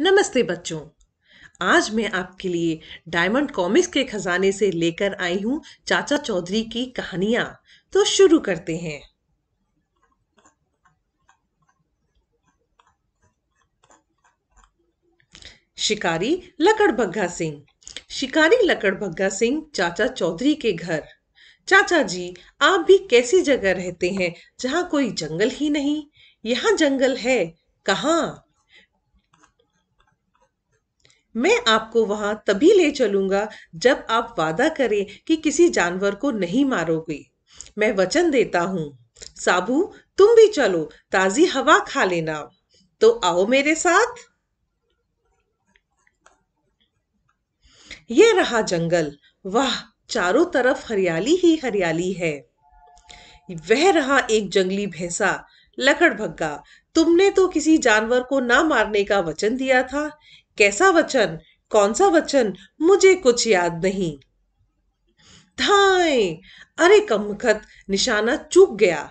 नमस्ते बच्चों आज मैं आपके लिए डायमंड कॉमिक्स के खजाने से लेकर आई हूं चाचा चौधरी की कहानियां तो शुरू करते हैं शिकारी लकड़बग्घा सिंह शिकारी लकड़बग्घा सिंह चाचा चौधरी के घर चाचा जी आप भी कैसी जगह रहते हैं जहां कोई जंगल ही नहीं यहाँ जंगल है कहाँ मैं आपको वहां तभी ले चलूंगा जब आप वादा करें कि किसी जानवर को नहीं मारोगे मैं वचन देता हूँ साबू तुम भी चलो ताजी हवा खा लेना तो आओ मेरे साथ ये रहा जंगल वाह चारों तरफ हरियाली ही हरियाली है वह रहा एक जंगली भैंसा लकड़भग्गा तुमने तो किसी जानवर को ना मारने का वचन दिया था कैसा वचन कौन सा वचन मुझे कुछ याद नहीं धाए अरे कमखत निशाना चूक गया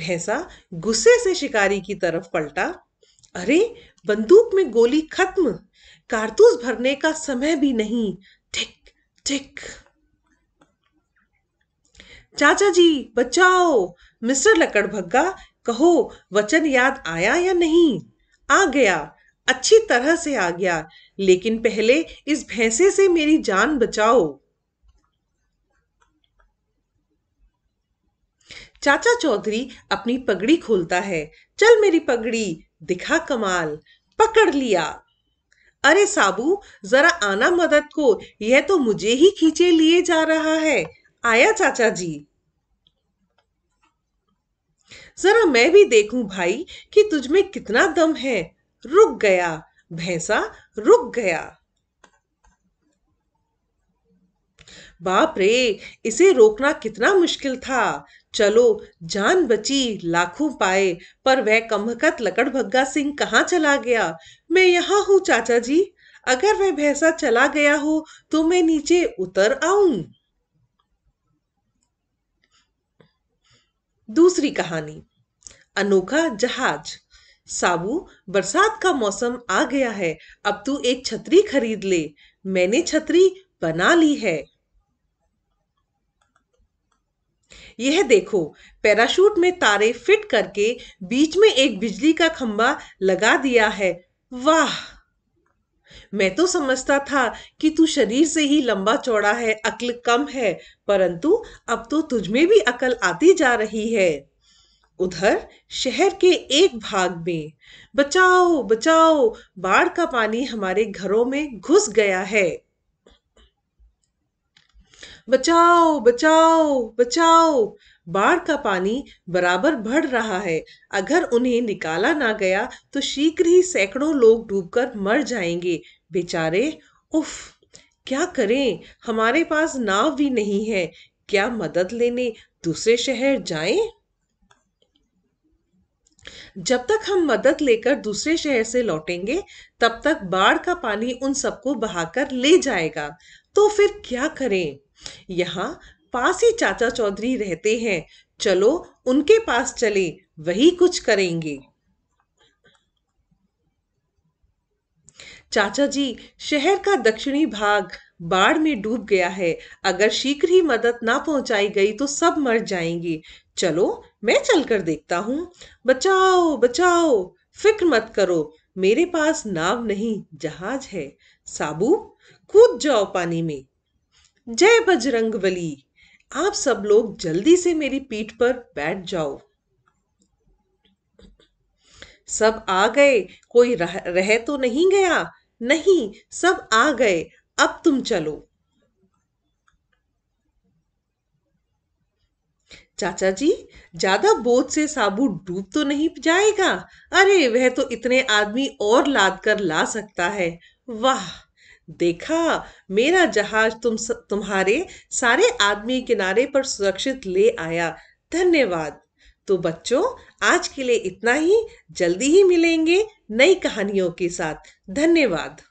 भैंसा गुस्से से शिकारी की तरफ पलटा अरे बंदूक में गोली खत्म कारतूस भरने का समय भी नहीं ठिक ठिक चाचा जी बचाओ मिस्टर लकड़भग्गा कहो वचन याद आया या नहीं आ गया अच्छी तरह से आ गया लेकिन पहले इस भैंसे से मेरी जान बचाओ चाचा चौधरी अपनी पगड़ी खोलता है चल मेरी पगड़ी दिखा कमाल पकड़ लिया अरे साबू जरा आना मदद को यह तो मुझे ही खींचे लिए जा रहा है आया चाचा जी जरा मैं भी देखूं भाई कि तुझमें कितना दम है रुक गया भैंसा रुक गया बाप रे इसे रोकना कितना मुश्किल था चलो जान बची लाखों पाए पर वह कमहकत लकड़ भग्गा सिंह कहाँ चला गया मैं यहाँ हूँ चाचा जी अगर वह भैंसा चला गया हो तो मैं नीचे उतर आऊं दूसरी कहानी अनोखा जहाज साबू बरसात का मौसम आ गया है अब तू एक छतरी खरीद ले मैंने छतरी बना ली है यह देखो पैराशूट में तारे फिट करके बीच में एक बिजली का खंबा लगा दिया है वाह मैं तो समझता था कि तू शरीर से ही लंबा चौड़ा है अक्ल कम है परंतु अब तो तुझमें भी अकल आती जा रही है उधर शहर के एक भाग में बचाओ बचाओ बाढ़ का पानी हमारे घरों में घुस गया है बचाओ बचाओ बचाओ बाढ़ का पानी बराबर बढ़ रहा है अगर उन्हें निकाला ना गया तो शीघ्र ही सैकड़ों लोग डूबकर मर जाएंगे बेचारे उफ क्या करें हमारे पास नाव भी नहीं है क्या मदद लेने दूसरे शहर जाएं? जब तक हम मदद लेकर दूसरे शहर से लौटेंगे तब तक बाढ़ का पानी उन सबको बहाकर ले जाएगा तो फिर क्या करें यहाँ पास ही चाचा चौधरी रहते हैं चलो उनके पास चले वही कुछ करेंगे चाचा जी शहर का दक्षिणी भाग बाढ़ में डूब गया है अगर शीघ्र ही मदद ना पहुंचाई गई तो सब मर जाएंगे चलो मैं चलकर देखता हूँ बचाओ बचाओ फिक्र मत करो मेरे पास नाव नहीं जहाज है साबू कूद जाओ पानी में जय बजरंग बली आप सब लोग जल्दी से मेरी पीठ पर बैठ जाओ सब आ गए कोई रह, रह तो नहीं गया नहीं सब आ गए अब तुम चलो चाचा जी ज्यादा बोझ से साबु डूब तो नहीं जाएगा अरे वह तो इतने आदमी और लाद कर ला सकता है वाह देखा मेरा जहाज तुम तुम्हारे सारे आदमी किनारे पर सुरक्षित ले आया धन्यवाद तो बच्चों आज के लिए इतना ही जल्दी ही मिलेंगे नई कहानियों के साथ धन्यवाद